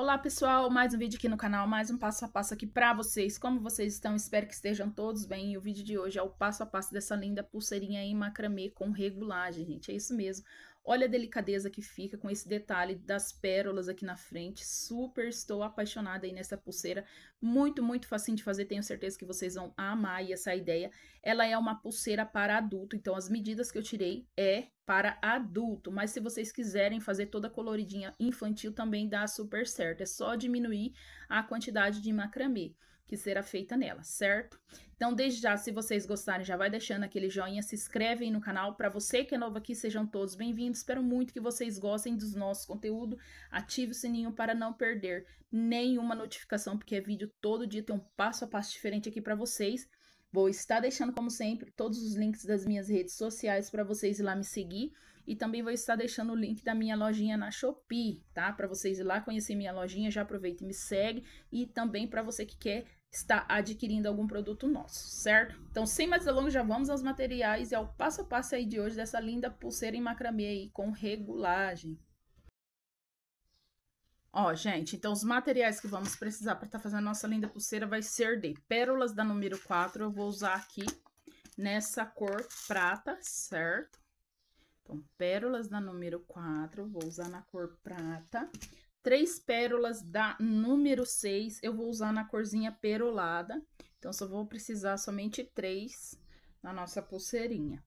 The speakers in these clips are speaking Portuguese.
Olá pessoal, mais um vídeo aqui no canal, mais um passo a passo aqui para vocês. Como vocês estão? Espero que estejam todos bem. E o vídeo de hoje é o passo a passo dessa linda pulseirinha em macramê com regulagem, gente. É isso mesmo. Olha a delicadeza que fica com esse detalhe das pérolas aqui na frente. Super estou apaixonada aí nessa pulseira. Muito, muito fácil de fazer. Tenho certeza que vocês vão amar essa ideia. Ela é uma pulseira para adulto, então as medidas que eu tirei é para adulto. Mas se vocês quiserem fazer toda coloridinha infantil, também dá super certo. É só diminuir a quantidade de macramê que será feita nela, certo? Então, desde já, se vocês gostarem, já vai deixando aquele joinha, se inscrevem no canal. Para você que é novo aqui, sejam todos bem-vindos. Espero muito que vocês gostem dos nossos conteúdos, Ative o sininho para não perder nenhuma notificação, porque é vídeo todo dia, tem um passo a passo diferente aqui para vocês. Vou estar deixando, como sempre, todos os links das minhas redes sociais para vocês ir lá me seguir. E também vou estar deixando o link da minha lojinha na Shopee, tá? Para vocês ir lá conhecer minha lojinha, já aproveita e me segue. E também para você que quer está adquirindo algum produto nosso, certo? Então, sem mais delongas, já vamos aos materiais e ao passo a passo aí de hoje dessa linda pulseira em macramê aí com regulagem. Ó, gente, então os materiais que vamos precisar para estar tá fazendo a nossa linda pulseira vai ser de pérolas da número 4, eu vou usar aqui nessa cor prata, certo? Então, pérolas da número 4, vou usar na cor prata três pérolas da número 6, eu vou usar na corzinha perolada. Então, só vou precisar somente três na nossa pulseirinha.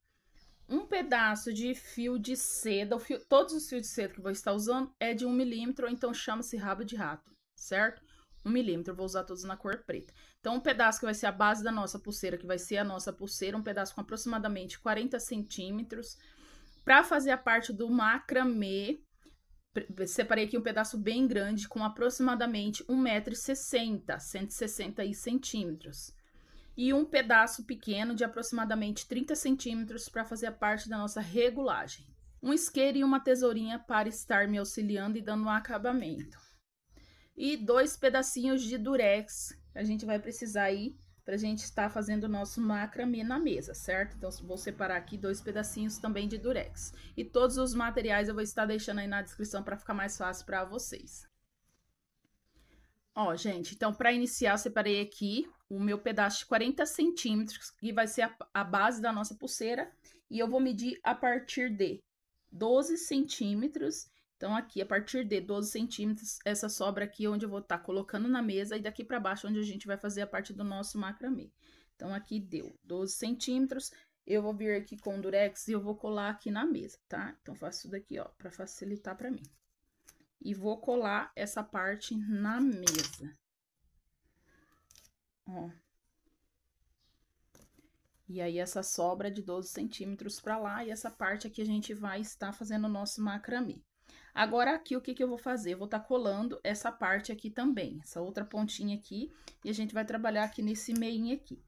Um pedaço de fio de seda, fio, todos os fios de seda que eu vou estar usando é de um milímetro, então chama-se rabo de rato, certo? Um milímetro, vou usar todos na cor preta. Então, um pedaço que vai ser a base da nossa pulseira, que vai ser a nossa pulseira, um pedaço com aproximadamente 40 centímetros. Para fazer a parte do macramê, separei aqui um pedaço bem grande com aproximadamente 1,60m, 160 centímetros. E um pedaço pequeno de aproximadamente 30 centímetros para fazer a parte da nossa regulagem. Um isqueiro e uma tesourinha para estar me auxiliando e dando um acabamento. E dois pedacinhos de durex, a gente vai precisar aí para a gente estar fazendo o nosso macramê na mesa, certo? Então, vou separar aqui dois pedacinhos também de durex. E todos os materiais eu vou estar deixando aí na descrição para ficar mais fácil para vocês. Ó, gente, então, para iniciar, eu separei aqui o meu pedaço de 40 centímetros, que vai ser a, a base da nossa pulseira, e eu vou medir a partir de 12 centímetros então, aqui, a partir de 12 centímetros, essa sobra aqui, é onde eu vou estar tá colocando na mesa, e daqui para baixo, é onde a gente vai fazer a parte do nosso macramê. Então, aqui deu 12 centímetros, eu vou vir aqui com o durex e eu vou colar aqui na mesa, tá? Então, faço isso daqui, ó, para facilitar para mim. E vou colar essa parte na mesa. Ó. E aí, essa sobra de 12 centímetros para lá, e essa parte aqui a gente vai estar fazendo o nosso macramê. Agora, aqui, o que, que eu vou fazer? Eu vou estar tá colando essa parte aqui também, essa outra pontinha aqui, e a gente vai trabalhar aqui nesse meio aqui.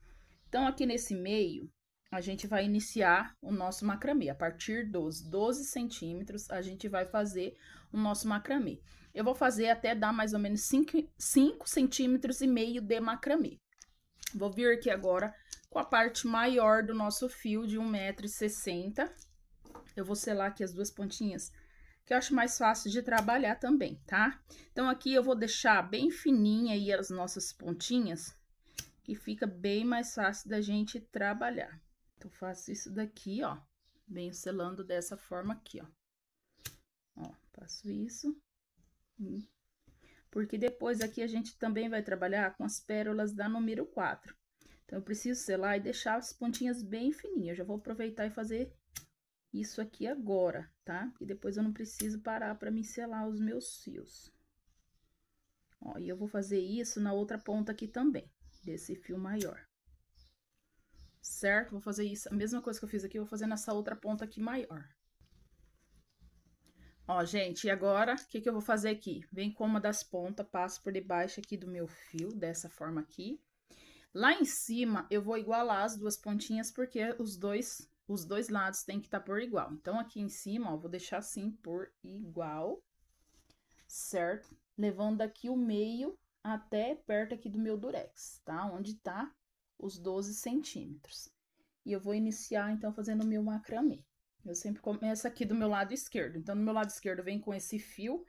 Então, aqui nesse meio, a gente vai iniciar o nosso macramê. A partir dos 12 centímetros, a gente vai fazer o nosso macramê. Eu vou fazer até dar mais ou menos 5, centímetros e meio de macramê. Vou vir aqui agora com a parte maior do nosso fio de 1,60m. Eu vou selar aqui as duas pontinhas que eu acho mais fácil de trabalhar também, tá? Então, aqui eu vou deixar bem fininha aí as nossas pontinhas, que fica bem mais fácil da gente trabalhar. Então, faço isso daqui, ó, venho selando dessa forma aqui, ó. Ó, faço isso. Hum. Porque depois aqui a gente também vai trabalhar com as pérolas da número 4. Então, eu preciso selar e deixar as pontinhas bem fininhas. Eu já vou aproveitar e fazer isso aqui agora, tá? E depois eu não preciso parar para selar os meus fios. Ó, e eu vou fazer isso na outra ponta aqui também, desse fio maior. Certo? Vou fazer isso, a mesma coisa que eu fiz aqui, eu vou fazer nessa outra ponta aqui maior. Ó, gente, e agora, o que que eu vou fazer aqui? Vem com uma das pontas, passo por debaixo aqui do meu fio, dessa forma aqui. Lá em cima, eu vou igualar as duas pontinhas, porque os dois os dois lados tem que estar tá por igual. Então, aqui em cima, ó, vou deixar assim por igual, certo? Levando aqui o meio até perto aqui do meu durex, tá? Onde tá os 12 centímetros. E eu vou iniciar, então, fazendo o meu macramê. Eu sempre começo aqui do meu lado esquerdo. Então, no meu lado esquerdo, vem com esse fio,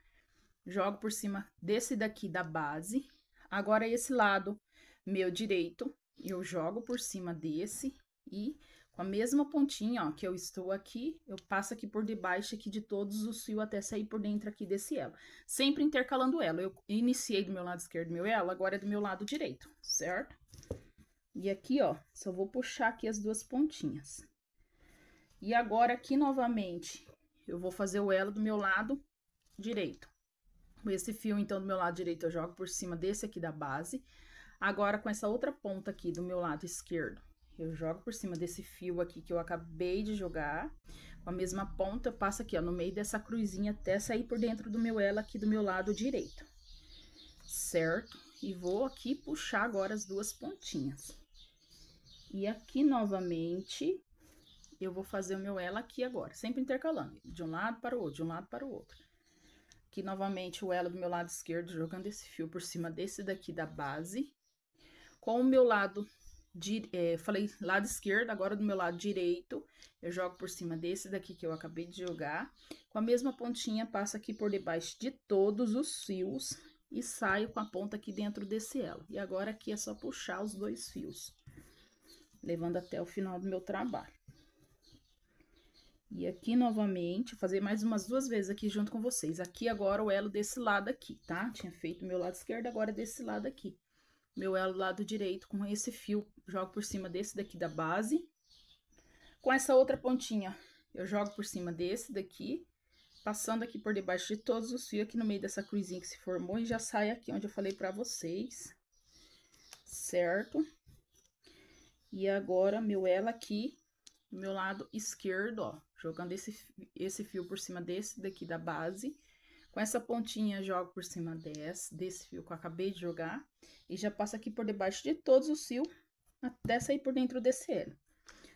jogo por cima desse daqui da base. Agora, esse lado meu direito, eu jogo por cima desse e com a mesma pontinha, ó, que eu estou aqui, eu passo aqui por debaixo aqui de todos os fios até sair por dentro aqui desse elo. Sempre intercalando elo. Eu iniciei do meu lado esquerdo meu elo, agora é do meu lado direito, certo? E aqui, ó, só vou puxar aqui as duas pontinhas. E agora aqui novamente, eu vou fazer o elo do meu lado direito. Esse fio, então, do meu lado direito, eu jogo por cima desse aqui da base. Agora, com essa outra ponta aqui do meu lado esquerdo, eu jogo por cima desse fio aqui que eu acabei de jogar. Com a mesma ponta, eu passo aqui, ó, no meio dessa cruzinha até sair por dentro do meu ela aqui do meu lado direito. Certo? E vou aqui puxar agora as duas pontinhas. E aqui, novamente, eu vou fazer o meu ela aqui agora, sempre intercalando, de um lado para o outro, de um lado para o outro. Aqui, novamente, o ela do meu lado esquerdo, jogando esse fio por cima desse daqui da base. Com o meu lado é, falei lado esquerdo, agora do meu lado direito, eu jogo por cima desse daqui que eu acabei de jogar. Com a mesma pontinha, passo aqui por debaixo de todos os fios e saio com a ponta aqui dentro desse elo. E agora aqui é só puxar os dois fios, levando até o final do meu trabalho. E aqui novamente, fazer mais umas duas vezes aqui junto com vocês. Aqui agora o elo desse lado aqui, tá? Tinha feito meu lado esquerdo, agora é desse lado aqui meu elo lado direito com esse fio, jogo por cima desse daqui da base. Com essa outra pontinha, eu jogo por cima desse daqui, passando aqui por debaixo de todos os fios, aqui no meio dessa cruzinha que se formou, e já sai aqui onde eu falei pra vocês, certo? E agora, meu elo aqui, meu lado esquerdo, ó, jogando esse, esse fio por cima desse daqui da base, com essa pontinha, jogo por cima desse, desse fio que eu acabei de jogar. E já passo aqui por debaixo de todos os fios, até sair por dentro desse hélio.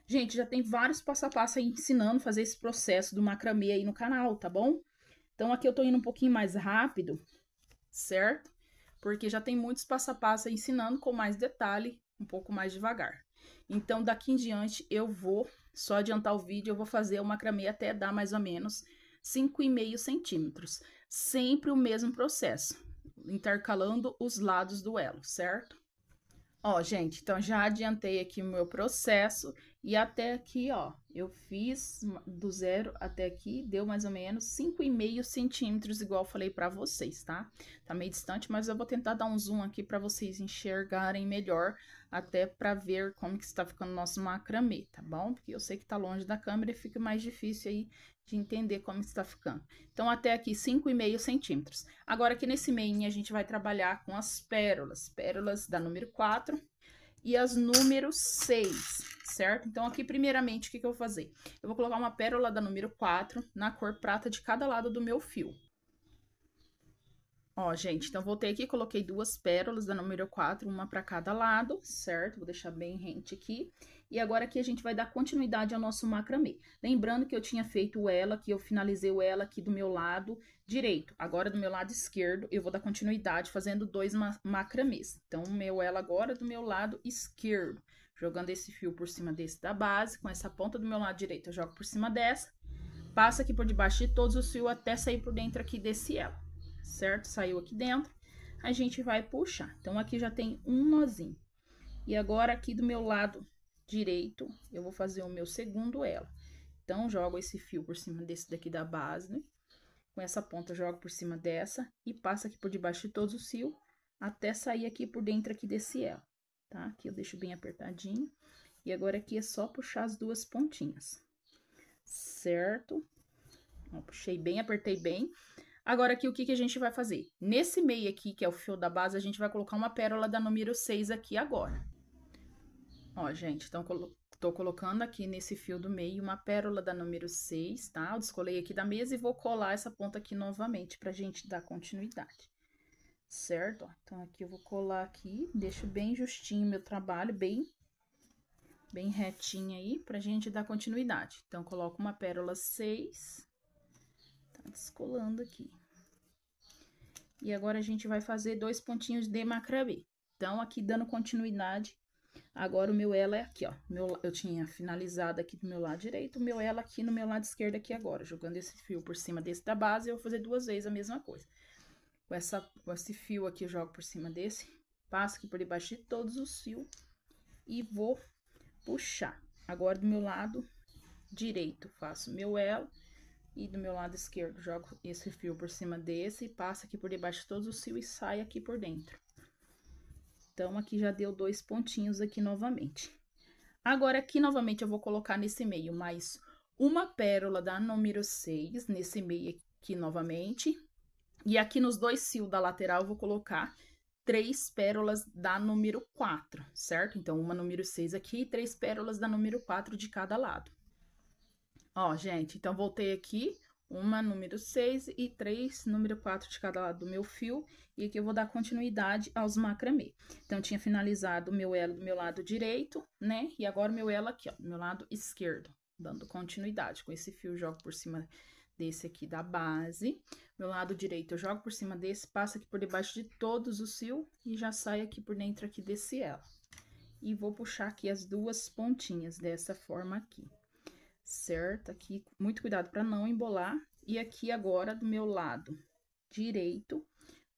Gente, já tem vários passo a passo aí ensinando fazer esse processo do macramê aí no canal, tá bom? Então, aqui eu tô indo um pouquinho mais rápido, certo? Porque já tem muitos passo a passo aí ensinando com mais detalhe, um pouco mais devagar. Então, daqui em diante, eu vou só adiantar o vídeo, eu vou fazer o macramê até dar mais ou menos 5,5 centímetros. Sempre o mesmo processo, intercalando os lados do elo, certo? Ó, gente, então já adiantei aqui o meu processo e até aqui, ó, eu fiz do zero até aqui, deu mais ou menos 5,5 centímetros, igual falei pra vocês, tá? Tá meio distante, mas eu vou tentar dar um zoom aqui pra vocês enxergarem melhor até para ver como que está ficando o nosso macramê, tá bom? Porque eu sei que está longe da câmera e fica mais difícil aí de entender como está ficando. Então, até aqui, 5,5 centímetros. Agora, aqui nesse meio a gente vai trabalhar com as pérolas, pérolas da número 4 e as número 6, certo? Então, aqui, primeiramente, o que, que eu vou fazer? Eu vou colocar uma pérola da número 4 na cor prata de cada lado do meu fio. Ó, gente, então voltei aqui, coloquei duas pérolas da número 4, uma para cada lado, certo? Vou deixar bem rente aqui. E agora aqui a gente vai dar continuidade ao nosso macramê. Lembrando que eu tinha feito ela, que eu finalizei o ela aqui do meu lado direito. Agora, do meu lado esquerdo, eu vou dar continuidade fazendo dois ma macramês. Então, o meu ela agora é do meu lado esquerdo. Jogando esse fio por cima desse da base, com essa ponta do meu lado direito eu jogo por cima dessa. Passa aqui por debaixo de todos os fios até sair por dentro aqui desse ela certo? Saiu aqui dentro, a gente vai puxar. Então, aqui já tem um nozinho. E agora, aqui do meu lado direito, eu vou fazer o meu segundo elo. Então, jogo esse fio por cima desse daqui da base, né? Com essa ponta, jogo por cima dessa e passa aqui por debaixo de todos os fios, até sair aqui por dentro aqui desse elo, tá? Aqui eu deixo bem apertadinho. E agora, aqui é só puxar as duas pontinhas, certo? puxei bem, apertei bem. Agora aqui, o que, que a gente vai fazer? Nesse meio aqui, que é o fio da base, a gente vai colocar uma pérola da número 6 aqui agora. Ó, gente, então, colo tô colocando aqui nesse fio do meio uma pérola da número 6, tá? Eu descolei aqui da mesa e vou colar essa ponta aqui novamente pra gente dar continuidade. Certo? Ó, então, aqui eu vou colar aqui, deixo bem justinho meu trabalho, bem bem retinha aí, pra gente dar continuidade. Então, coloco uma pérola 6 descolando aqui. E agora, a gente vai fazer dois pontinhos de macramê. Então, aqui dando continuidade, agora o meu ela é aqui, ó. Meu, eu tinha finalizado aqui do meu lado direito, o meu ela aqui no meu lado esquerdo aqui agora. Jogando esse fio por cima desse da base, eu vou fazer duas vezes a mesma coisa. Com, essa, com esse fio aqui, eu jogo por cima desse, passo aqui por debaixo de todos os fios e vou puxar. Agora, do meu lado direito, faço meu elo e do meu lado esquerdo, jogo esse fio por cima desse, e passa aqui por debaixo de todos os fios e sai aqui por dentro. Então, aqui já deu dois pontinhos aqui novamente. Agora, aqui novamente, eu vou colocar nesse meio mais uma pérola da número 6, nesse meio aqui novamente. E aqui nos dois fios da lateral, eu vou colocar três pérolas da número 4, certo? Então, uma número 6 aqui e três pérolas da número 4 de cada lado. Ó, gente, então, voltei aqui, uma número 6 e três número 4 de cada lado do meu fio, e aqui eu vou dar continuidade aos macramê. Então, tinha finalizado o meu elo do meu lado direito, né? E agora, o meu elo aqui, ó, do meu lado esquerdo, dando continuidade. Com esse fio, jogo por cima desse aqui da base. Meu lado direito eu jogo por cima desse, passo aqui por debaixo de todos os fios e já saio aqui por dentro aqui desse elo E vou puxar aqui as duas pontinhas dessa forma aqui certo? Aqui, muito cuidado para não embolar. E aqui agora, do meu lado direito,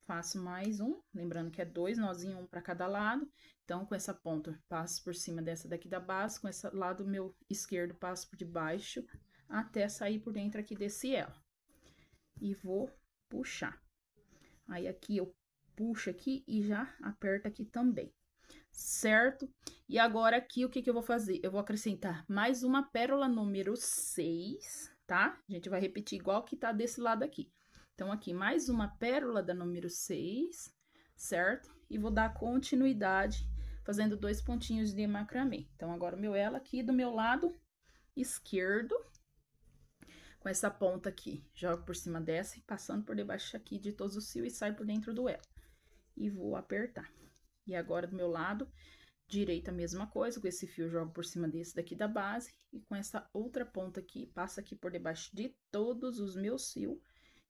faço mais um, lembrando que é dois nozinho, um para cada lado. Então, com essa ponta, passo por cima dessa daqui da base, com esse lado meu esquerdo, passo por debaixo, até sair por dentro aqui desse elo. E vou puxar. Aí, aqui eu puxo aqui e já aperto aqui também certo? E agora aqui, o que, que eu vou fazer? Eu vou acrescentar mais uma pérola número 6, tá? A gente vai repetir igual que tá desse lado aqui. Então, aqui, mais uma pérola da número 6, certo? E vou dar continuidade fazendo dois pontinhos de macramê. Então, agora, o meu ela aqui do meu lado esquerdo, com essa ponta aqui. Jogo por cima dessa, passando por debaixo aqui de todos os fios e sai por dentro do elo. E vou apertar. E agora do meu lado direito a mesma coisa, com esse fio eu jogo por cima desse daqui da base, e com essa outra ponta aqui, passa aqui por debaixo de todos os meus fios,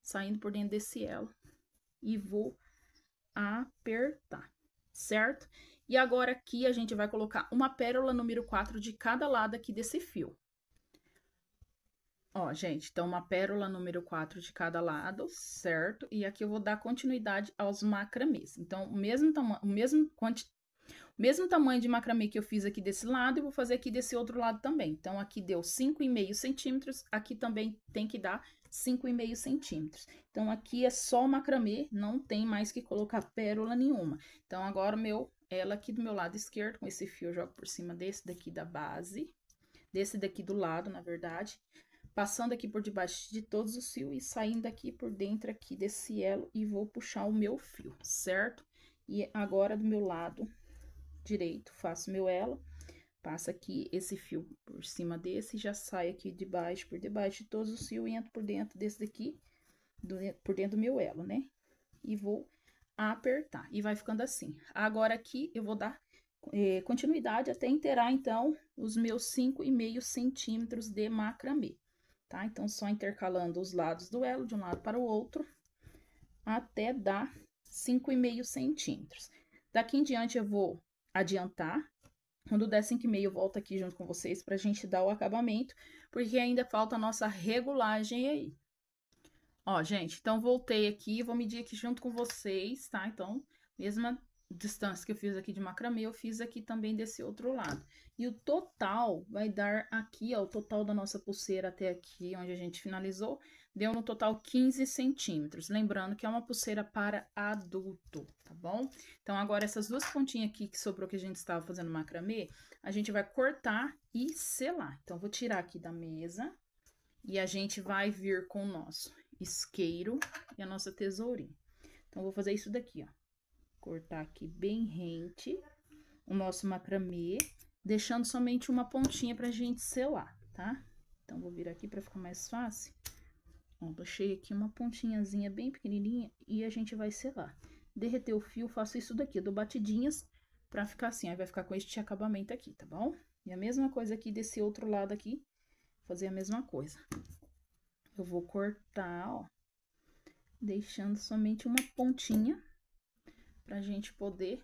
saindo por dentro desse elo, e vou apertar, certo? E agora aqui a gente vai colocar uma pérola número 4 de cada lado aqui desse fio. Ó, gente, então uma pérola número 4 de cada lado, certo? E aqui eu vou dar continuidade aos macramês. Então, o mesmo tamanho, o mesmo quanti mesmo tamanho de macramê que eu fiz aqui desse lado, eu vou fazer aqui desse outro lado também. Então, aqui deu 5,5 centímetros, aqui também tem que dar 5,5 centímetros. Então, aqui é só macramê, não tem mais que colocar pérola nenhuma. Então, agora, meu, ela aqui do meu lado esquerdo, com esse fio, eu jogo por cima desse daqui da base, desse daqui do lado, na verdade passando aqui por debaixo de todos os fios e saindo aqui por dentro aqui desse elo e vou puxar o meu fio, certo? E agora do meu lado direito faço meu elo, passa aqui esse fio por cima desse, já sai aqui de baixo por debaixo de todos os fios e entro por dentro desse daqui, do, por dentro do meu elo, né? E vou apertar, e vai ficando assim. Agora aqui eu vou dar é, continuidade até inteirar, então, os meus cinco e meio centímetros de macramê tá? Então, só intercalando os lados do elo de um lado para o outro, até dar 5,5 centímetros. Daqui em diante, eu vou adiantar. Quando der 5,5, eu volto aqui junto com vocês para a gente dar o acabamento, porque ainda falta a nossa regulagem aí. Ó, gente, então, voltei aqui, vou medir aqui junto com vocês, tá? Então, mesma distância que eu fiz aqui de macramê, eu fiz aqui também desse outro lado. E o total vai dar aqui, ó, o total da nossa pulseira até aqui, onde a gente finalizou, deu no total 15 centímetros. Lembrando que é uma pulseira para adulto, tá bom? Então, agora, essas duas pontinhas aqui que sobrou que a gente estava fazendo macramê, a gente vai cortar e selar. Então, vou tirar aqui da mesa e a gente vai vir com o nosso isqueiro e a nossa tesourinha. Então, vou fazer isso daqui, ó cortar aqui bem rente o nosso macramê, deixando somente uma pontinha pra gente selar, tá? Então, vou vir aqui pra ficar mais fácil. Ó, deixei aqui uma pontinhazinha bem pequenininha e a gente vai selar. Derreter o fio, faço isso daqui, eu dou batidinhas pra ficar assim, aí vai ficar com este acabamento aqui, tá bom? E a mesma coisa aqui desse outro lado aqui, fazer a mesma coisa. Eu vou cortar, ó, deixando somente uma pontinha pra gente poder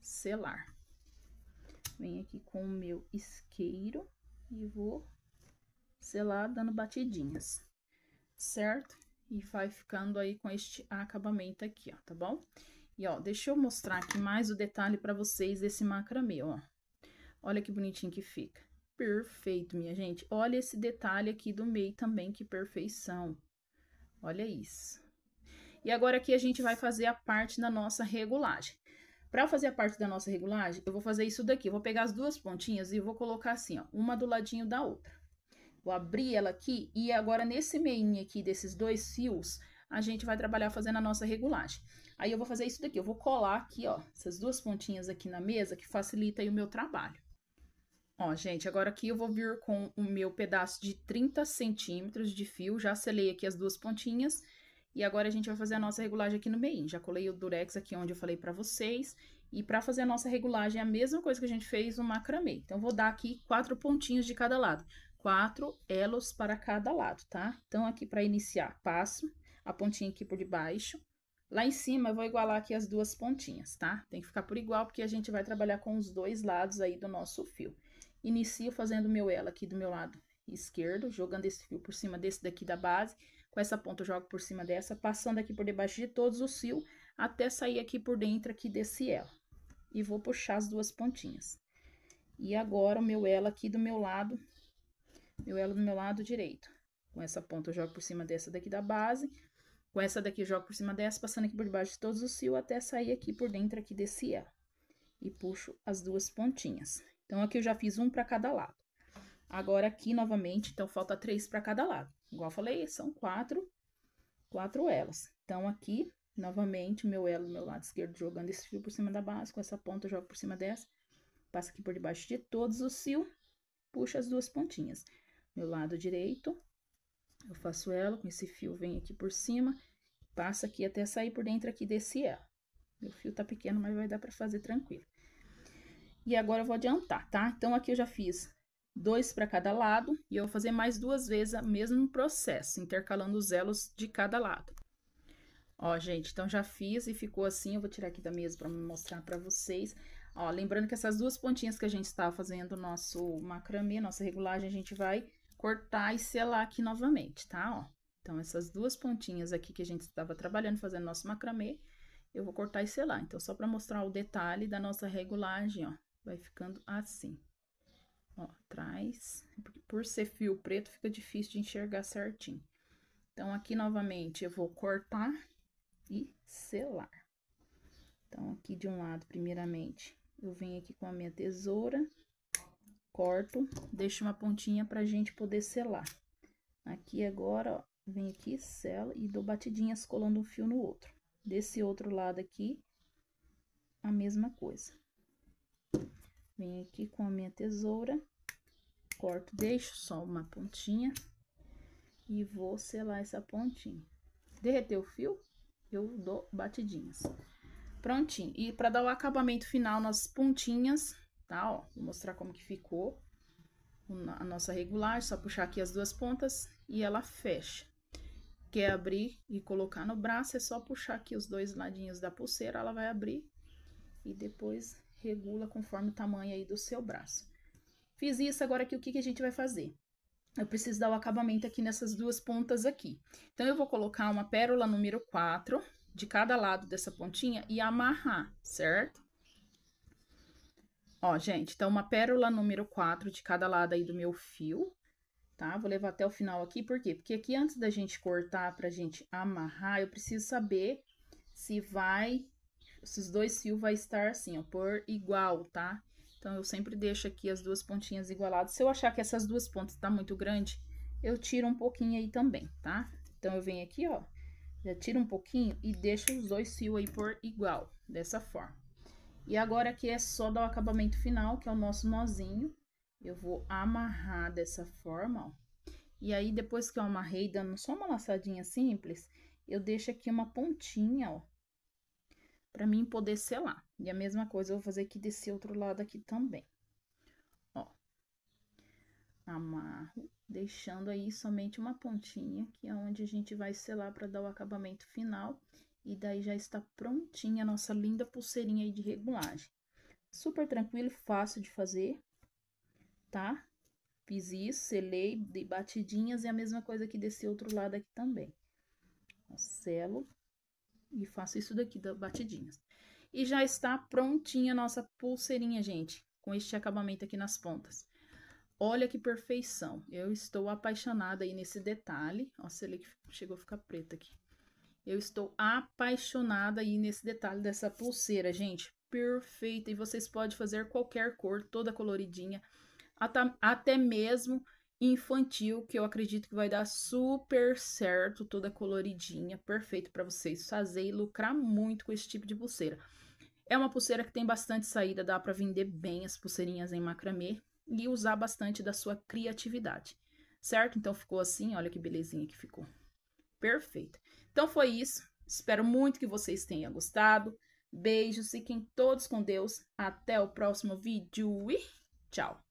selar. Venho aqui com o meu isqueiro e vou selar dando batidinhas, certo? E vai ficando aí com este acabamento aqui, ó, tá bom? E, ó, deixa eu mostrar aqui mais o detalhe pra vocês desse macramê, ó. Olha que bonitinho que fica. Perfeito, minha gente. Olha esse detalhe aqui do meio também, que perfeição. Olha isso. E agora aqui a gente vai fazer a parte da nossa regulagem. Para fazer a parte da nossa regulagem, eu vou fazer isso daqui. Eu vou pegar as duas pontinhas e vou colocar assim, ó, uma do ladinho da outra. Vou abrir ela aqui e agora nesse meinho aqui desses dois fios, a gente vai trabalhar fazendo a nossa regulagem. Aí eu vou fazer isso daqui, eu vou colar aqui, ó, essas duas pontinhas aqui na mesa que facilita aí o meu trabalho. Ó, gente, agora aqui eu vou vir com o meu pedaço de 30 centímetros de fio, já selei aqui as duas pontinhas e agora a gente vai fazer a nossa regulagem aqui no meio. Já colei o durex aqui onde eu falei para vocês. E para fazer a nossa regulagem é a mesma coisa que a gente fez no macramê. Então, vou dar aqui quatro pontinhos de cada lado. Quatro elos para cada lado, tá? Então, aqui para iniciar, passo a pontinha aqui por debaixo. Lá em cima, eu vou igualar aqui as duas pontinhas, tá? Tem que ficar por igual, porque a gente vai trabalhar com os dois lados aí do nosso fio. Inicio fazendo meu elo aqui do meu lado esquerdo, jogando esse fio por cima desse daqui da base com essa ponta eu jogo por cima dessa, passando aqui por debaixo de todos os fios, até sair aqui por dentro aqui desse elo. E vou puxar as duas pontinhas. E agora, o meu elo aqui do meu lado, meu elo do meu lado direito. Com essa ponta eu jogo por cima dessa daqui da base, com essa daqui eu jogo por cima dessa, passando aqui por debaixo de todos os fios, até sair aqui por dentro aqui desse elo. E puxo as duas pontinhas. Então, aqui eu já fiz um para cada lado. Agora aqui novamente, então falta três para cada lado. Igual eu falei, são quatro, quatro elos. Então aqui, novamente, meu elo do meu lado esquerdo jogando esse fio por cima da base, com essa ponta eu jogo por cima dessa. Passa aqui por debaixo de todos os fios, puxa as duas pontinhas. Meu lado direito, eu faço elo com esse fio, vem aqui por cima, passa aqui até sair por dentro aqui desse elo. Meu fio tá pequeno, mas vai dar para fazer tranquilo. E agora eu vou adiantar, tá? Então, aqui eu já fiz dois para cada lado, e eu vou fazer mais duas vezes o mesmo processo, intercalando os elos de cada lado. Ó, gente, então já fiz e ficou assim, eu vou tirar aqui da mesa para mostrar para vocês. Ó, lembrando que essas duas pontinhas que a gente está fazendo nosso macramê, nossa regulagem, a gente vai cortar e selar aqui novamente, tá? Ó, então, essas duas pontinhas aqui que a gente estava trabalhando, fazendo nosso macramê, eu vou cortar e selar. Então, só para mostrar o detalhe da nossa regulagem, ó, vai ficando assim ó, atrás. Porque por ser fio preto, fica difícil de enxergar certinho. Então, aqui novamente, eu vou cortar e selar. Então, aqui de um lado, primeiramente, eu venho aqui com a minha tesoura, corto, deixo uma pontinha pra gente poder selar. Aqui agora, ó, venho aqui, selo e dou batidinhas colando um fio no outro. Desse outro lado aqui, a mesma coisa. Venho aqui com a minha tesoura, corto, deixo só uma pontinha e vou selar essa pontinha. derreteu o fio, eu dou batidinhas. Prontinho. E para dar o acabamento final nas pontinhas, tá? Ó, vou mostrar como que ficou a nossa regulagem, só puxar aqui as duas pontas e ela fecha. Quer abrir e colocar no braço, é só puxar aqui os dois ladinhos da pulseira, ela vai abrir e depois regula conforme o tamanho aí do seu braço. Fiz isso, agora aqui o que, que a gente vai fazer? Eu preciso dar o acabamento aqui nessas duas pontas aqui. Então, eu vou colocar uma pérola número 4 de cada lado dessa pontinha e amarrar, certo? Ó, gente, então, uma pérola número 4 de cada lado aí do meu fio, tá? Vou levar até o final aqui, por quê? Porque aqui, antes da gente cortar pra gente amarrar, eu preciso saber se vai esses dois fios vai estar assim, ó, por igual, tá? Então, eu sempre deixo aqui as duas pontinhas igualadas. Se eu achar que essas duas pontas tá muito grande, eu tiro um pouquinho aí também, tá? Então, eu venho aqui, ó, já tiro um pouquinho e deixo os dois fios aí por igual, dessa forma. E agora, aqui é só dar o acabamento final, que é o nosso nozinho. Eu vou amarrar dessa forma, ó. E aí, depois que eu amarrei, dando só uma laçadinha simples, eu deixo aqui uma pontinha, ó, para mim poder selar. E a mesma coisa eu vou fazer aqui desse outro lado aqui também. Ó. Amarro, deixando aí somente uma pontinha, que é onde a gente vai selar para dar o acabamento final. E daí já está prontinha a nossa linda pulseirinha aí de regulagem. Super tranquilo, fácil de fazer, tá? Fiz isso, selei, dei batidinhas e a mesma coisa aqui desse outro lado aqui também. Selo, e faço isso daqui, da batidinhas. E já está prontinha a nossa pulseirinha, gente, com este acabamento aqui nas pontas. Olha que perfeição, eu estou apaixonada aí nesse detalhe. Ó, selei que chegou a ficar preta aqui. Eu estou apaixonada aí nesse detalhe dessa pulseira, gente. Perfeita, e vocês podem fazer qualquer cor, toda coloridinha. Até mesmo infantil que eu acredito que vai dar super certo, toda coloridinha, perfeito para vocês fazer e lucrar muito com esse tipo de pulseira. É uma pulseira que tem bastante saída, dá para vender bem as pulseirinhas em macramê e usar bastante da sua criatividade, certo? Então ficou assim, olha que belezinha que ficou. Perfeito. Então foi isso. Espero muito que vocês tenham gostado. Beijos, fiquem todos com Deus. Até o próximo vídeo e tchau!